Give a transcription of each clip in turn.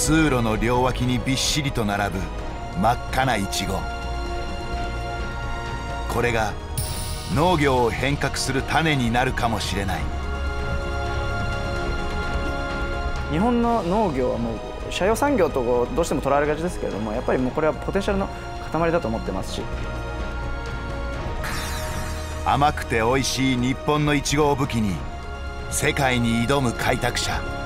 通路の両脇にびっしりと並ぶ真っ赤なイチゴこれが農業を変革する種になるかもしれない日本の農業はもう社用産業とこうどうしても取られがちですけれどもやっぱりもうこれはポテンシャルの塊だと思ってますし甘くて美味しい日本のイチゴを武器に世界に挑む開拓者。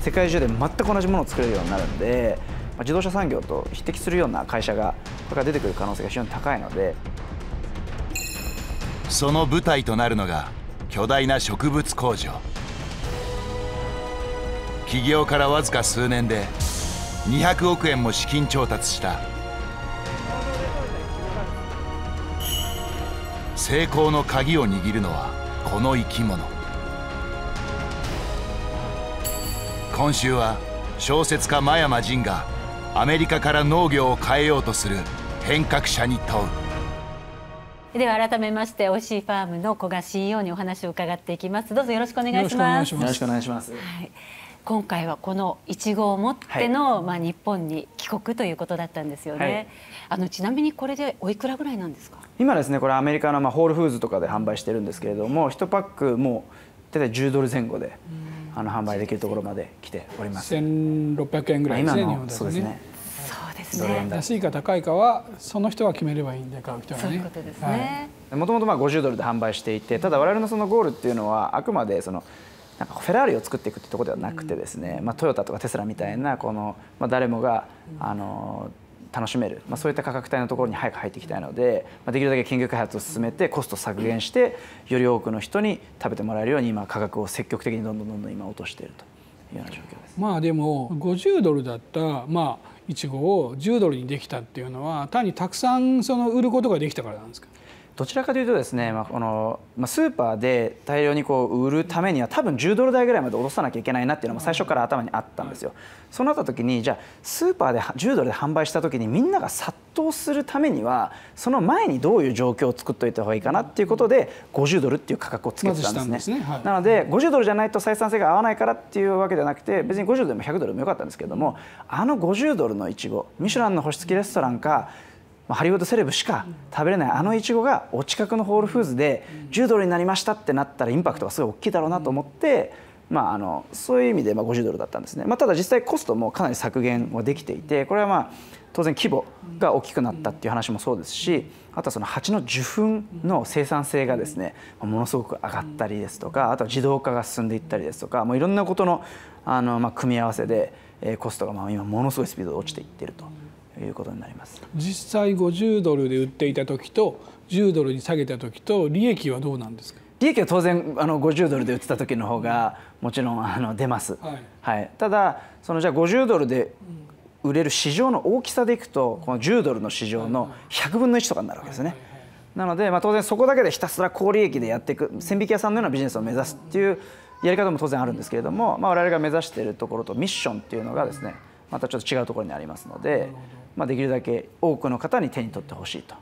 世界中で全く同じものを作れるようになるんで、まあ、自動車産業と匹敵するような会社がこれから出てくる可能性が非常に高いのでその舞台となるのが巨大な植物工場起業からわずか数年で200億円も資金調達した成功の鍵を握るのはこの生き物。今週は小説家真山仁がアメリカから農業を変えようとする変革者に問うでは改めましておいしいファームの古賀 CEO にお話を伺っていきますどうぞよろしくお願いしますよろしくお願いします、はい今回はこのいちごを持っての、はい、まあ日本に帰国ということだったんですよね、はい、あのちなみにこれでおいくらぐらいなんですか今ですねこれアメリカのまあホールフーズとかで販売してるんですけれども一パックもう大体10ドル前後で。うんあの販売できるところまで来ております千六百円ぐらいですね、ね、そうですねそうですね安いか高いかはその人は決めればいいんで買う人はねそういうことですねもともとまあ五十ドルで販売していてただ我々のそのゴールっていうのはあくまでそのなんかフェラーリを作っていくってところではなくてですね、うん、まあ、トヨタとかテスラみたいなこの、まあ、誰もが、あのー楽しめる、まあ、そういった価格帯のところに早く入っていきたいので、まあ、できるだけ研究開発を進めてコスト削減してより多くの人に食べてもらえるように今価格を積極的にどんどんどんどん今落としているというような状況です。まあでも50ドルだったまあいちごを10ドルにできたっていうのは単にたくさんその売ることができたからなんですかどちらかというとですね、まあこのまあ、スーパーで大量にこう売るためには多分10ドル台ぐらいまで落とさなきゃいけないなっていうのも最初から頭にあったんですよ。そうなった時にじゃあスーパーで10ドルで販売した時にみんなが殺到するためにはその前にどういう状況を作っておいた方がいいかなっていうことで50ドルっていう価格をつけてたんですね。すねなので50ドルじゃないと採算性が合わないからっていうわけではなくて別に50ドルでも100ドルでもよかったんですけどもあの50ドルのいちごミシュランの星付きレストランかハリウッドセレブしか食べれないあのいちごがお近くのホールフーズで10ドルになりましたってなったらインパクトがすごい大きいだろうなと思って、まあ、あのそういう意味でま50ドルだったんですね、まあ、ただ実際コストもかなり削減はできていてこれはまあ当然規模が大きくなったっていう話もそうですしあとはその蜂の受粉の生産性がですねものすごく上がったりですとかあとは自動化が進んでいったりですとかもういろんなことのあのま組み合わせでコストがま今ものすごいスピードで落ちていってると。いうことになります実際50ドルで売っていた時と10ドルに下げた時と利益はどうなんですか利益は当然あの50ドルで売ってた時の方がもちろんあの出ます、はい、はい、ただそのじゃあ50ドルで売れる市場の大きさでいくとこの10ドルの市場の100分の1とかになるわけですね。なので、まあ、当然そこだけでひたすら高利益でやっていく線引き屋さんのようなビジネスを目指すっていうやり方も当然あるんですけれども、まあ、我々が目指しているところとミッションっていうのがですねまたちょっと違うところにありますので。まあ、できるだけ多くの方に手に取ってほしいと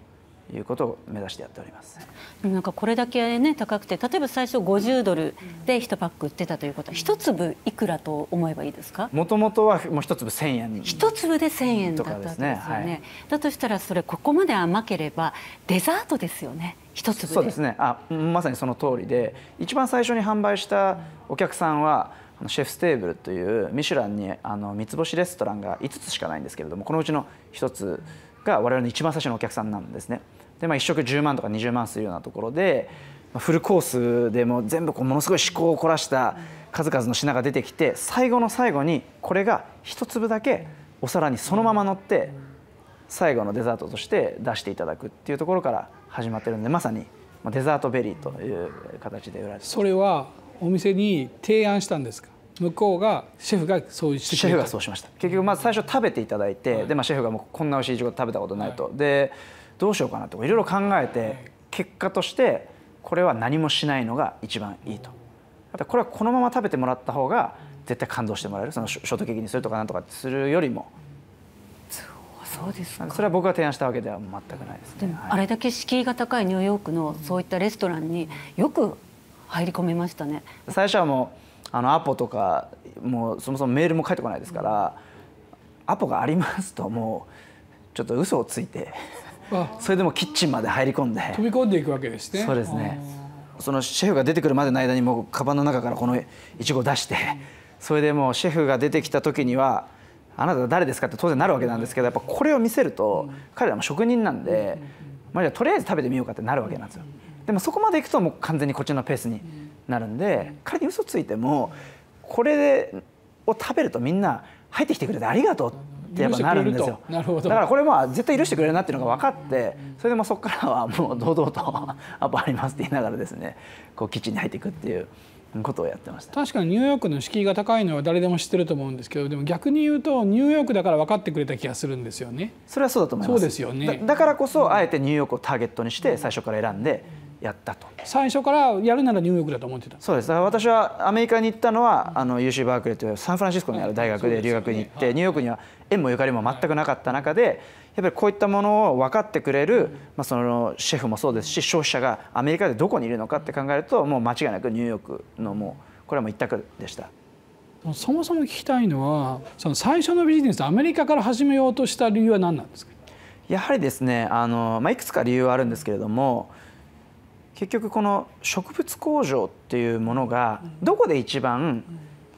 いうことを目指してやっておりますなんかこれだけ、ね、高くて例えば最初50ドルで1パック売ってたということは1粒いくらと思えばいいですかもともとはもう1粒1000円1粒で1000円だったですよね、ねはい、だとしたらそれここまで甘ければデザートですよね一粒そうですねあまさにその通りで一番最初に販売したお客さんはシェフステーブルというミシュランにあの三つ星レストランが5つしかないんですけれどもこのうちの1つが我々の一番最初のお客さんなんですね。でまあ、1食10万とか20万するようなところで、まあ、フルコースでも全部こうものすごい趣向を凝らした数々の品が出てきて最後の最後にこれが1粒だけお皿にそのまま乗って最後のデザートとして出していただくっていうところから始まってるんでまさにデザートベリーという形で売られてそれはお店に提案したんですか向こうがシェフがそうしてシェフがそうしました結局まず最初食べていただいて、はい、でまあシェフがもうこんな美味しいイチ食べたことないと、はい、でどうしようかなといろいろ考えて、結果としてこれは何もしないのが一番いいとこれはこのまま食べてもらった方が絶対感動してもらえるそのショートケーキにするとかなんとかするよりもそうですそれは僕が提案したわけでは全くないです、ね、でもあれだけ敷居が高いニューヨークのそういったレストランによく入り込めましたね最初はもうあのアポとかもうそもそもメールも返ってこないですから、うん、アポがありますともうちょっと嘘をついてそれでもキッチンまで入り込んで飛び込んでいくわけですねそうですねそのシェフが出てくるまでの間にもうカバンの中からこのいちごを出して、うん、それでもうシェフが出てきた時には「あなた誰ですか?」って当然なるわけなんですけどやっぱこれを見せると、彼らも職人なんで、まあ、じゃあとりあえず食べてみようかってなるわけなんですよ。でもそこまでいくともう完全にこっちのペースになるんで、仮に嘘ついてもこれを食べるとみんな入ってきてくれてありがとうってやっぱなるんですよだからこれは絶対許してくれるなっていうのが分かってそれでもそこからはもう堂々と「アポあります」って言いながらですねこうキッチンに入っていくっていう。ことをやってました確かにニューヨークの敷居が高いのは誰でも知ってると思うんですけどでも逆に言うとニューヨークだから分かってくれた気がするんですよねそれはそうだと思いますそうですよねだからこそあえてニューヨークをターゲットにして最初から選んでやったと最初からやるならニューヨークだと思ってたそうです私はアメリカに行ったのは、あの UC バークレーというサンフランシスコにある大学で留学に行って、ニューヨークには縁もゆかりも全くなかった中でやっぱりこういったものを分かってくれる、まあ、そのシェフもそうですし消費者がアメリカでどこにいるのかって考えるともう間違いなくニューヨークのもうこれはもう一択でした。そもそも聞きたいのはその最初のビジネスアメリカから始めようとした理由は何なんですかやはりですねあの、まあ、いくつか理由はあるんですけれども結局この植物工場っていうものがどこで一番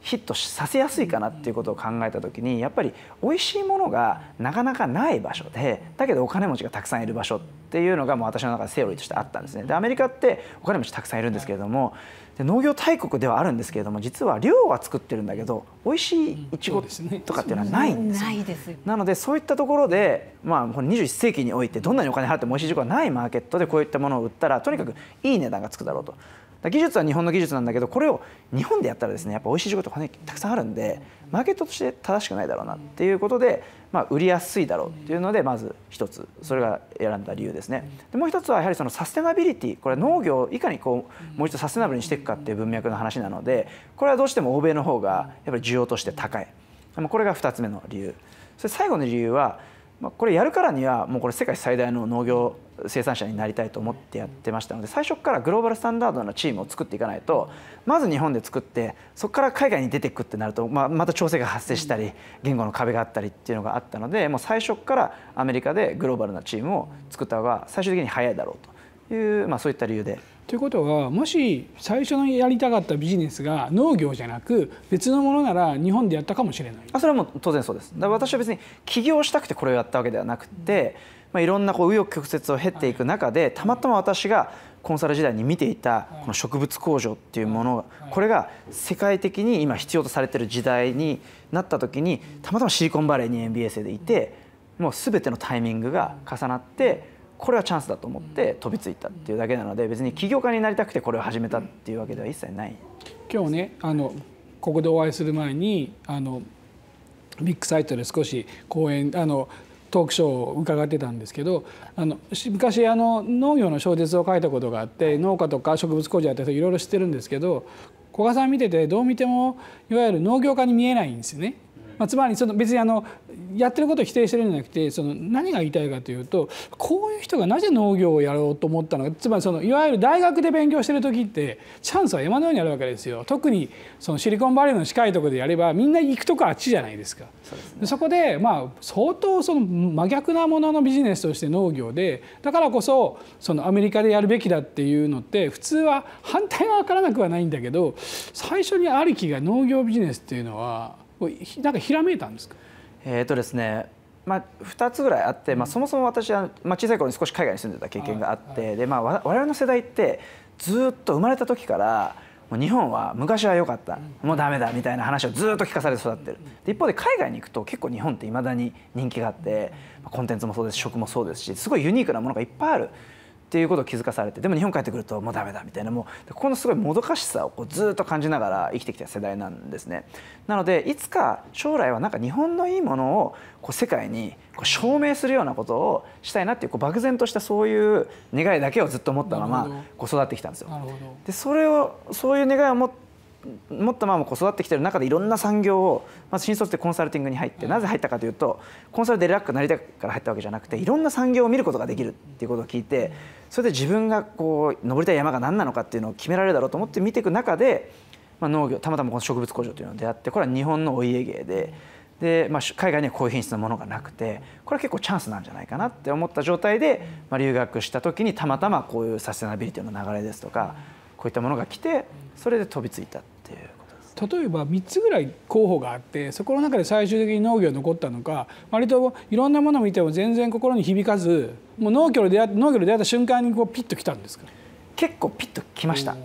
ヒットさせやすいかなっていうことを考えた時にやっぱり美味しいものがなかなかない場所でだけどお金持ちがたくさんいる場所っていうのがもう私の中でセオリーとしてあったんですねでアメリカってお金持ちたくさんいるんですけれどもで農業大国ではあるんですけれども実は量は作ってるんだけど美味しいいちごとかっていうのはないんですよ、ね、なのでそういったところで、まあ、この21世紀においてどんなにお金払っても美味しいいちごがないマーケットでこういったものを売ったらとにかくいい値段がつくだろうと。技術は日本の技術なんだけどこれを日本でやったらですねやっぱ美味しい仕事が、たくさんあるんでマーケットとして正しくないだろうなっていうことで、まあ、売りやすいだろうっていうのでまず一つそれが選んだ理由ですねでもう一つはやはりそのサステナビリティこれ農業をいかにこうもう一度サステナブルにしていくかっていう文脈の話なのでこれはどうしても欧米の方がやっぱり需要として高いこれが2つ目の理由それ最後の理由はまあ、これやるからにはもうこれ世界最大の農業生産者になりたいと思ってやってましたので最初からグローバルスタンダードなチームを作っていかないとまず日本で作ってそこから海外に出ていくってなると、まあ、また調整が発生したり言語の壁があったりっていうのがあったのでもう最初からアメリカでグローバルなチームを作った方が最終的に早いだろうという、まあ、そういった理由でということはもし最初のやりたかったビジネスが農業じゃなく別のものなら日本でやったかもしれないあそれはもう当然そうですだから私は別に起業したくてこれをやったわけではなくて、まあ、いろんなこう右翼曲折を経っていく中でたまたま私がコンサル時代に見ていたこの植物工場っていうものこれが世界的に今必要とされてる時代になった時にたまたまシリコンバレーに MBA 生でいてもう全てのタイミングが重なってこれはチャンスだと思って飛びついたっていうだけなので別に起業家になりたくてこれを始めたっていうわけでは一切ない今日ねあのここでお会いする前にあのビッグサイトで少し講演あのトークショーを伺ってたんですけどあの昔あの農業の小説を書いたことがあって農家とか植物工場やったりいろいろ知ってるんですけど古賀さん見ててどう見てもいわゆる農業家に見えないんですよね。まあ、つまりその別にあのやってることを否定してるんじゃなくてその何が言いたいかというとこういう人がなぜ農業をやろうと思ったのかつまりそのいわゆる大学で勉強してる時ってチャンスは山のようにあるわけですよ特にそのシリコンバレーの近いところでやればみんな行くとこあっちじゃないですか。そ、ね、そこでまあ相当その真逆なもののビジネスとして農業でだからこそそのアメリカでやるべきだっていうのって普通は反対は分からなくはないんだけど最初にありきが農業ビジネスっていうのはなんかひらめいたんですかえー、っとですねまあ、2つぐらいあって、まあ、そもそも私は、まあ、小さい頃に少し海外に住んでた経験があって、でまあ、我々の世代ってずっと生まれた時からもう日本は昔は良かった、もうダメだみたいな話をずっと聞かされて育ってるで一方で海外に行くと結構日本っていまだに人気があってコンテンツもそうです食もそうですしすごいユニークなものがいっぱいあるっていうことを気づかされてでも日本帰ってくるともうダメだみたいなもうここのすごいもどかしさをこうずっと感じながら生きてきた世代なんですねなのでいつか将来はなんか日本のいいものをこう世界にこう証明するようなことをしたいなっていうこう漠然としたそういう願いだけをずっと持ったままこう育ってきたんですよでそれをそういう願いを持ってもっとまあ子育ってきてる中でいろんな産業をまず新卒でコンサルティングに入ってなぜ入ったかというとコンサルでリラックになりたいから入ったわけじゃなくていろんな産業を見ることができるっていうことを聞いてそれで自分がこう登りたい山が何なのかっていうのを決められるだろうと思って見ていく中で、まあ、農業たまたまこの植物工場というのを出会ってこれは日本のお家芸で。でまあ、海外にはこういう品質のものがなくてこれは結構チャンスなんじゃないかなって思った状態で、まあ、留学した時にたまたまこういうサステナビリティの流れですとかこういったものが来てそれで飛びついたっていう。例えば3つぐらい候補があってそこの中で最終的に農業が残ったのか割といろんなものを見ても全然心に響かずもう農業で出会農業で出会った瞬間にこうピッときたんですか結構ピッときました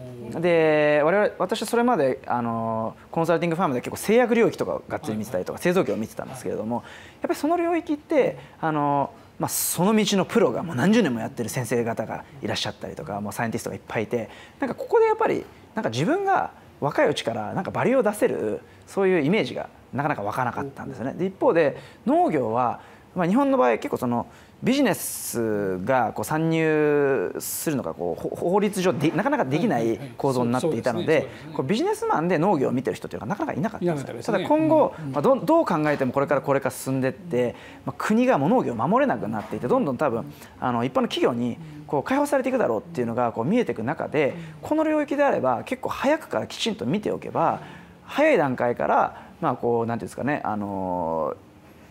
で我々私はそれまであのコンサルティングファームで結構製薬領域とかがっつり見てたりとか製造業を見てたんですけれどもやっぱりその領域ってあのーまあ、その道のプロがもう何十年もやってる先生方がいらっしゃったりとかもうサイエンティストがいっぱいいてなんかここでやっぱりなんか自分が若いうちからなんかバリューを出せるそういうイメージがなかなか湧かなかったんですよね。で一方で農業は、まあ、日本の場合結構そのビジネスがこう参入するのがこう法律上でなかなかできない構造になっていたのでビジネスマンで農業を見てる人というのがなかなかいなかったんです、ただ今後、まあ、どどう考えてもこれからこれから進んでいって、まあ、国がもう農業を守れなくなっていてどんどん多分あの一般の企業にこう解放されていくだろうっていうのがこう見えていく中でこの領域であれば結構早くからきちんと見ておけば早い段階からまあこうなんていうんですかねあの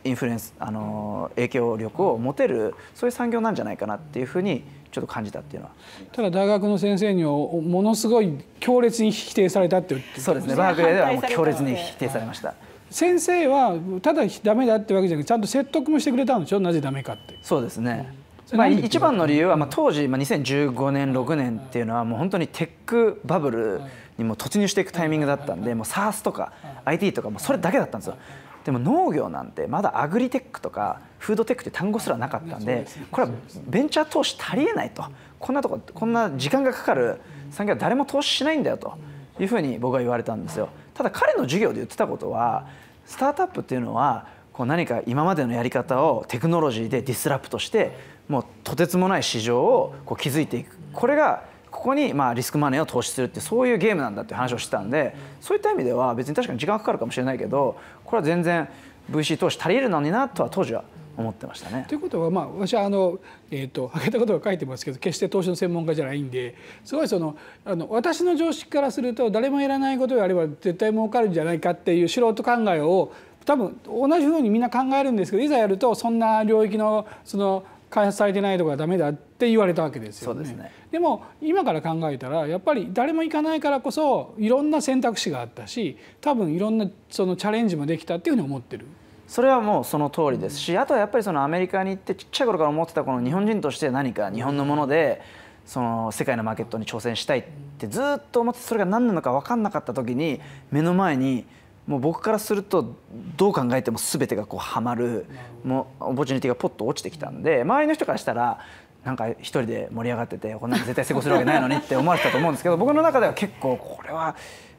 インフルエンスあの影響力を持てるそういう産業なんじゃないかなっていうふうにちょっと感じたっていうのはただ大学の先生にものすごい強烈に否定されたってそうですねバークレーではもう強烈に否定されました、先生はただダメだってわけじゃなくてちゃんと説得もしてくれたんでしょなぜダメかってそうですね、まあ、一番の理由は、まあ、当時、まあ、2015年6年っていうのはもう本当にテックバブルにも突入していくタイミングだったんでもう SARS とか IT とかもそれだけだったんですよでも農業なんてまだアグリテックとかフードテックって単語すらなかったんでこれはベンチャー投資足りえないとこんなとここんな時間がかかる産業は誰も投資しないんだよというふうに僕は言われたんですよ。ただ彼の授業で言ってたことはスタートアップっていうのはこう何か今までのやり方をテクノロジーでディスラプトしてもうとてつもない市場をこう築いていくこれがここにまあリスクマネーを投資するってそういうゲームなんだって話をしてたんでそういった意味では別に確かに時間かかるかもしれないけどこれは全然 VC 投資足りるのになとは当時は思ってましたね。ということは、まあ、私はあの、えーと、挙げたことが書いてますけど決して投資の専門家じゃないんですごいそのあの私の常識からすると誰もやらないことがあれば絶対儲かるんじゃないかっていう素人考えを多分同じふうにみんな考えるんですけどいざやるとそんな領域のその開発されてないとかダメだって言われたわけですよね。でねでも今から考えたらやっぱり誰も行かないからこそいろんな選択肢があったし多分いろんなそのチャレンジもできたっていうふうに思ってる。それはもうその通りですし、あとはやっぱりそのアメリカに行ってちっちゃい頃から思ってたこの日本人として何か日本のものでその世界のマーケットに挑戦したいってずっと思ってそれが何なのか分かんなかった時に目の前にもう僕からするとどう考えても全てがこうはまるもうオポチュニティがポッと落ちてきたんで周りの人からしたらなんか一人で盛り上がっててこんなに絶対成功するわけないのにって思われてたと思うんですけど僕の中では結構これは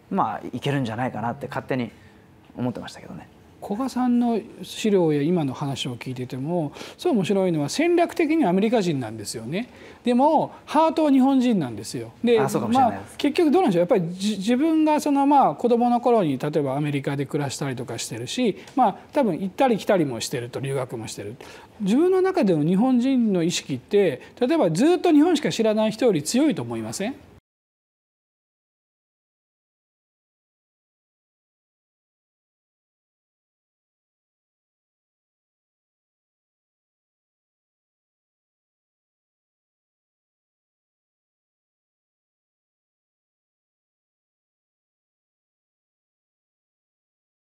まあいけるんじゃないかなって勝手に思ってましたけどね。古賀さんの資料や今の話を聞いててもそう面白いのは戦略的にアメリカ人なんですよねでもハートは日本人なんですよで結局どうなんでしょうやっぱり自分がそのまあ子供の頃に例えばアメリカで暮らしたりとかしてるしまあ多分行ったり来たりもしてると留学もしてる自分の中での日本人の意識って例えばずっと日本しか知らない人より強いと思いません